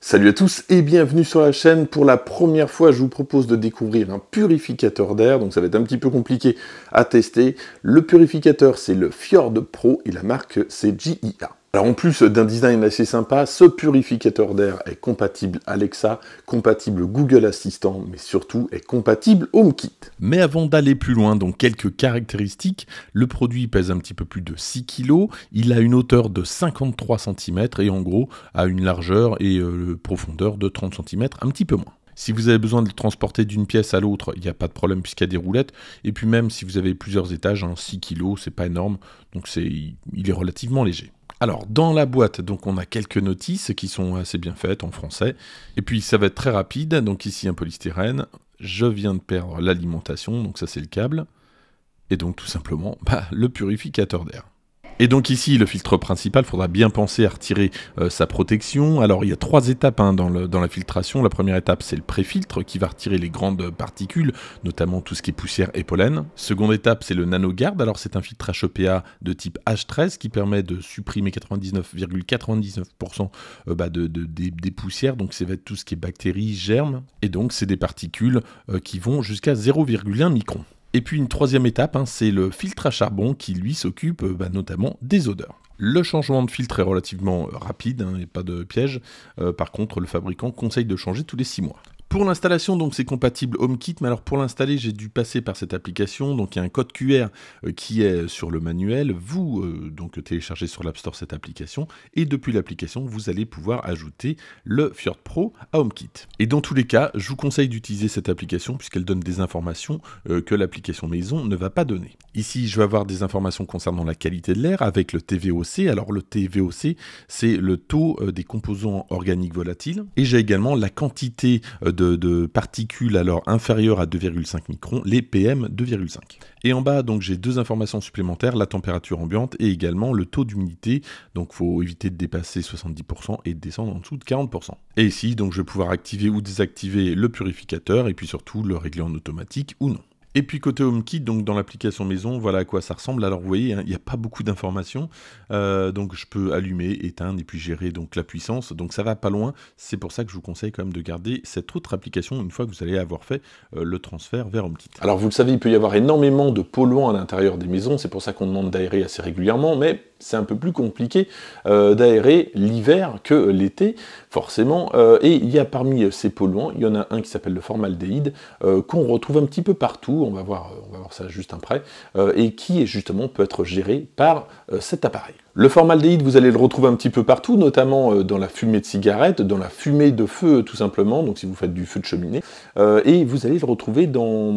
Salut à tous et bienvenue sur la chaîne. Pour la première fois, je vous propose de découvrir un purificateur d'air, donc ça va être un petit peu compliqué à tester. Le purificateur, c'est le Fjord Pro et la marque, c'est GIA. Alors en plus d'un design assez sympa, ce purificateur d'air est compatible Alexa, compatible Google Assistant, mais surtout est compatible HomeKit. Mais avant d'aller plus loin dans quelques caractéristiques, le produit pèse un petit peu plus de 6 kg, il a une hauteur de 53 cm et en gros a une largeur et euh, profondeur de 30 cm, un petit peu moins. Si vous avez besoin de le transporter d'une pièce à l'autre, il n'y a pas de problème puisqu'il y a des roulettes. Et puis même si vous avez plusieurs étages, 6 hein, kg, c'est pas énorme, donc il est relativement léger. Alors, dans la boîte, donc on a quelques notices qui sont assez bien faites en français. Et puis, ça va être très rapide. Donc ici, un polystyrène. Je viens de perdre l'alimentation, donc ça c'est le câble. Et donc tout simplement, bah, le purificateur d'air. Et donc ici, le filtre principal, il faudra bien penser à retirer euh, sa protection. Alors il y a trois étapes hein, dans, la filtration. La première étape, c'est le pré-filtre qui va retirer les grandes particules, notamment tout ce qui est poussière et pollen. Seconde étape, c'est le nanogarde. Alors c'est un filtre HEPA de type H13 qui permet de supprimer 99,99% euh, bah, des, poussières. Donc c'est tout ce qui est bactéries, germes. Et donc c'est des particules euh, qui vont jusqu'à 0,1 micron. Et puis une troisième étape, hein, c'est le filtre à charbon qui lui s'occupe euh, bah, notamment des odeurs. Le changement de filtre est relativement euh, rapide hein, et pas de piège. Euh, par contre, le fabricant conseille de changer tous les 6 mois. Pour l'installation, donc c'est compatible HomeKit, mais alors pour l'installer, j'ai dû passer par cette application. Donc il y a un code QR euh, qui est sur le manuel. Vous euh, donc téléchargez sur l'App Store cette application et depuis l'application, vous allez pouvoir ajouter le Fjord Pro à HomeKit. Et dans tous les cas, je vous conseille d'utiliser cette application puisqu'elle donne des informations euh, que l'application maison ne va pas donner. Ici, je vais avoir des informations concernant la qualité de l'air avec le TVOC. Alors le TVOC, c'est le taux des composants organiques volatiles et j'ai également la quantité de de, particules alors inférieures à 2,5 microns, les PM 2,5. Et en bas, donc j'ai deux informations supplémentaires, la température ambiante et également le taux d'humidité. Donc faut éviter de dépasser 70% et de descendre en dessous de 40%. Et ici, donc je vais pouvoir activer ou désactiver le purificateur et puis surtout le régler en automatique ou non. Et puis côté HomeKit, donc dans l'application maison, voilà à quoi ça ressemble. Alors vous voyez, hein, il n'y a pas beaucoup d'informations, euh, donc je peux allumer, éteindre et puis gérer donc la puissance. Donc ça va pas loin. C'est pour ça que je vous conseille quand même de garder cette autre application une fois que vous allez avoir fait euh, le transfert vers HomeKit. Alors vous le savez, il peut y avoir énormément de polluants à l'intérieur des maisons. C'est pour ça qu'on demande d'aérer assez régulièrement, mais c'est un peu plus compliqué euh, d'aérer l'hiver que l'été, forcément. Euh, et il y a parmi ces polluants, il y en a un qui s'appelle le formaldéhyde, euh, qu'on retrouve un petit peu partout, on va voir, on va voir ça juste après, et qui justement peut être géré par cet appareil. Le formaldéhyde, vous allez le retrouver un petit peu partout, notamment euh, dans la fumée de cigarette, dans la fumée de feu tout simplement, donc si vous faites du feu de cheminée, euh, et vous allez le retrouver dans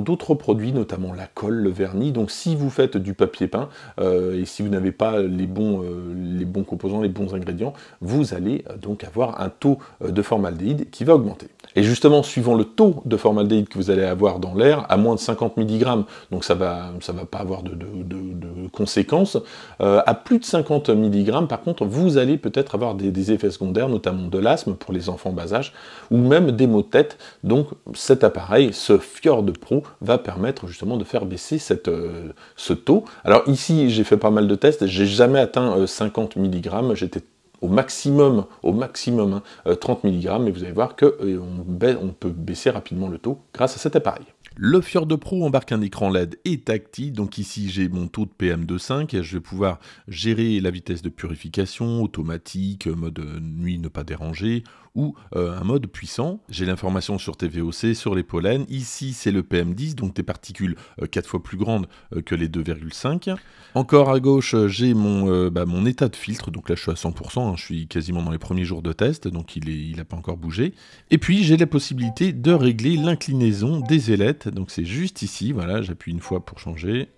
d'autres produits, notamment la colle, le vernis. Donc si vous faites du papier peint euh, et si vous n'avez pas les bons, les bons composants, les bons ingrédients, vous allez donc avoir un taux de formaldéhyde qui va augmenter. Et justement, suivant le taux de formaldéhyde que vous allez avoir dans l'air, à moins de 50 mg, donc ça va, ça va pas avoir de, de conséquences, à plus de 50 mg, par contre, vous allez peut-être avoir des, effets secondaires, notamment de l'asthme pour les enfants bas âge, ou même des maux de tête. Donc cet appareil, ce Fjord Pro, va permettre justement de faire baisser cette, euh, ce taux. Alors ici, j'ai fait pas mal de tests, j'ai jamais atteint 50 euh, mg, j'étais au maximum, au maximum 30 hein, euh, mg, et vous allez voir que on peut baisser rapidement le taux grâce à cet appareil. Le Fjord Pro embarque un écran LED et tactile, donc ici j'ai mon taux de PM25, je vais pouvoir gérer la vitesse de purification, automatique, euh, mode euh, nuit ne pas déranger, ou euh, un mode puissant. J'ai l'information sur TVOC, sur les pollens, ici c'est le PM10, donc des particules 4 fois plus grandes que les 2,5. Encore à gauche j'ai mon, bah, mon état de filtre, donc là je suis à 100%, hein. je suis quasiment dans les premiers jours de test, donc il n'a pas encore bougé. Et puis j'ai la possibilité de régler l'inclinaison des ailettes donc c'est juste ici, voilà, j'appuie une fois pour changer.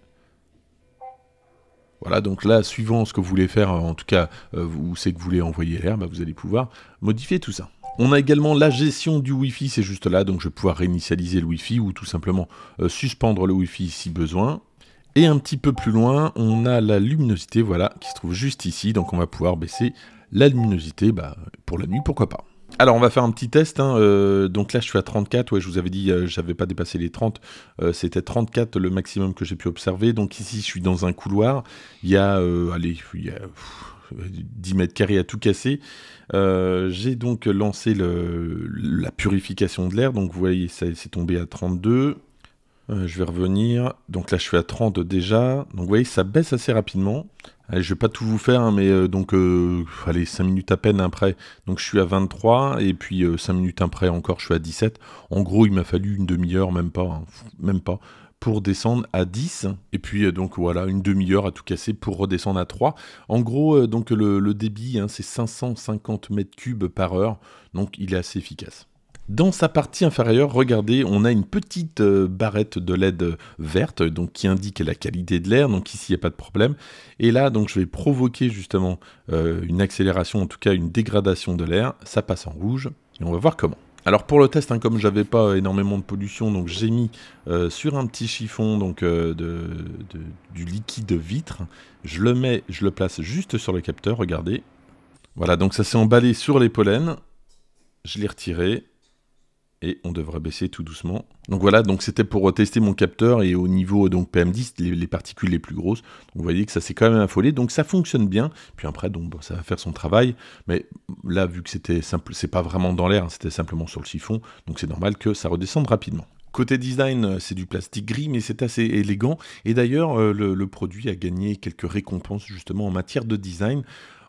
Voilà, donc là, suivant ce que vous voulez faire, en tout cas, euh, où c'est que vous voulez envoyer l'air, bah, vous allez pouvoir modifier tout ça. On a également la gestion du Wi-Fi, c'est juste là, donc je vais pouvoir réinitialiser le Wi-Fi ou tout simplement euh, suspendre le Wi-Fi si besoin. Et un petit peu plus loin, on a la luminosité, voilà, qui se trouve juste ici, donc on va pouvoir baisser la luminosité bah, pour la nuit, pourquoi pas. Alors, on va faire un petit test. Hein, euh, donc là, je suis à 34. Ouais, je vous avais dit, je euh, j'avais pas dépassé les 30. Euh, c'était 34 le maximum que j'ai pu observer. Donc ici, je suis dans un couloir. Il y a, allez, 10 mètres carrés à tout casser. j'ai donc lancé la purification de l'air. Donc vous voyez, c'est tombé à 32. Euh, je vais revenir. Donc là, je suis à 30 déjà. Donc vous voyez, ça baisse assez rapidement. Je je vais pas tout vous faire, hein, mais euh, donc, euh, allez, 5 minutes à peine après. Donc je suis à 23, et puis 5 minutes après encore, je suis à 17. En gros, il m'a fallu une demi-heure, même pas, hein, même pas, pour descendre à 10. Et puis donc voilà, une demi-heure à tout casser pour redescendre à 3. En gros, donc le, débit, hein, c'est 550 mètres cubes par heure. Donc il est assez efficace. Dans sa partie inférieure, regardez, on a une petite euh, barrette de LED verte donc qui indique la qualité de l'air, donc ici il n'y a pas de problème. Et là, donc je vais provoquer justement euh, une accélération, en tout cas une dégradation de l'air, ça passe en rouge, et on va voir comment. Alors pour le test, comme hein, comme j'avais pas euh, énormément de pollution, donc j'ai mis sur un petit chiffon donc, de, du liquide vitre. Je le mets, je le place juste sur le capteur, regardez. Voilà, donc ça s'est emballé sur les pollens. Je l'ai retiré, et on devrait baisser tout doucement. Donc voilà, donc c'était pour tester mon capteur et au niveau donc PM10, les, particules les plus grosses. vous voyez que ça s'est quand même affolé, donc ça fonctionne bien. Puis après, donc ça va faire son travail, mais là vu que c'était simple, c'est pas vraiment dans l'air, hein, c'était simplement sur le chiffon, donc c'est normal que ça redescende rapidement. Côté design, euh, c'est du plastique gris, mais c'est assez élégant. Et d'ailleurs, euh, le, produit a gagné quelques récompenses justement en matière de design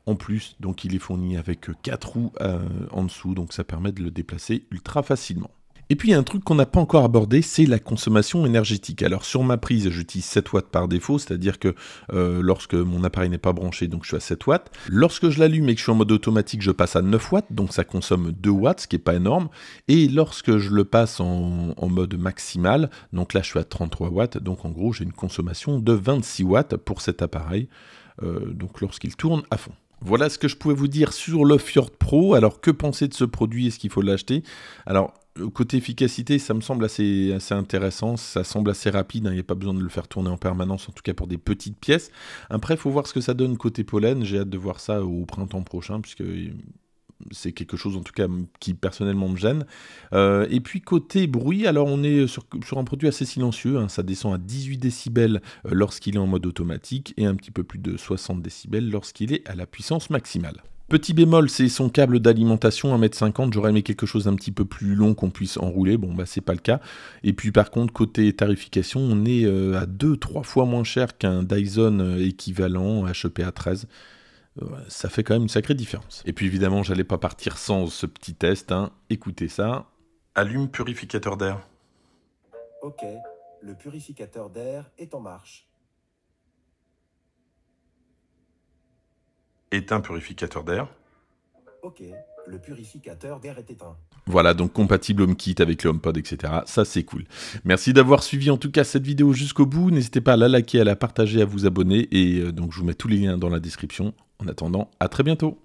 en plus. Donc il est fourni avec 4 roues euh, en dessous, donc ça permet de le déplacer ultra facilement. Et puis il y a un truc qu'on n'a pas encore abordé, c'est la consommation énergétique. Alors sur ma prise, j'utilise 7 watts par défaut, c'est-à-dire que euh, lorsque mon appareil n'est pas branché, donc je suis à 7 watts. Lorsque je l'allume et que je suis en mode automatique, je passe à 9 watts, donc ça consomme 2 watts, ce qui n'est pas énorme. Et lorsque je le passe en, mode maximal, donc là je suis à 33 watts, donc en gros j'ai une consommation de 26 watts pour cet appareil, euh, donc lorsqu'il tourne à fond. Voilà ce que je pouvais vous dire sur le Fjord Pro. Alors, que penser de ce produit Est-ce qu'il faut l'acheter Alors, euh, côté efficacité, ça me semble assez, intéressant. Ça semble assez rapide. Hein. Il n'y a pas besoin de le faire tourner en permanence, en tout cas pour des petites pièces. Après, il faut voir ce que ça donne côté pollen. J'ai hâte de voir ça au printemps prochain, puisque euh, c'est quelque chose en tout cas qui personnellement me gêne. Euh, et puis côté bruit, alors on est sur, un produit assez silencieux, hein. ça descend à 18 décibels euh, lorsqu'il est en mode automatique et un petit peu plus de 60 décibels lorsqu'il est à la puissance maximale. Petit bémol, c'est son câble d'alimentation 1m50. J'aurais aimé quelque chose d'un petit peu plus long qu'on puisse enrouler. Bon, bah, c'est pas le cas. Et puis, par contre, côté tarification, on est euh, à 2-3 fois moins cher qu'un Dyson équivalent HEPA 13 ça fait quand même une sacrée différence. Et puis évidemment, j'allais pas partir sans ce petit test. Hein. Écoutez ça. Allume purificateur d'air. Ok, le purificateur d'air est en marche. Éteins purificateur d'air. Ok, le purificateur d'air est éteint. Voilà, donc compatible HomeKit avec le HomePod, etc. Ça, c'est cool. Merci d'avoir suivi en tout cas cette vidéo jusqu'au bout. N'hésitez pas à la liker, à la partager, à vous abonner. Et euh, donc, je vous mets tous les liens dans la description. En attendant, à très bientôt.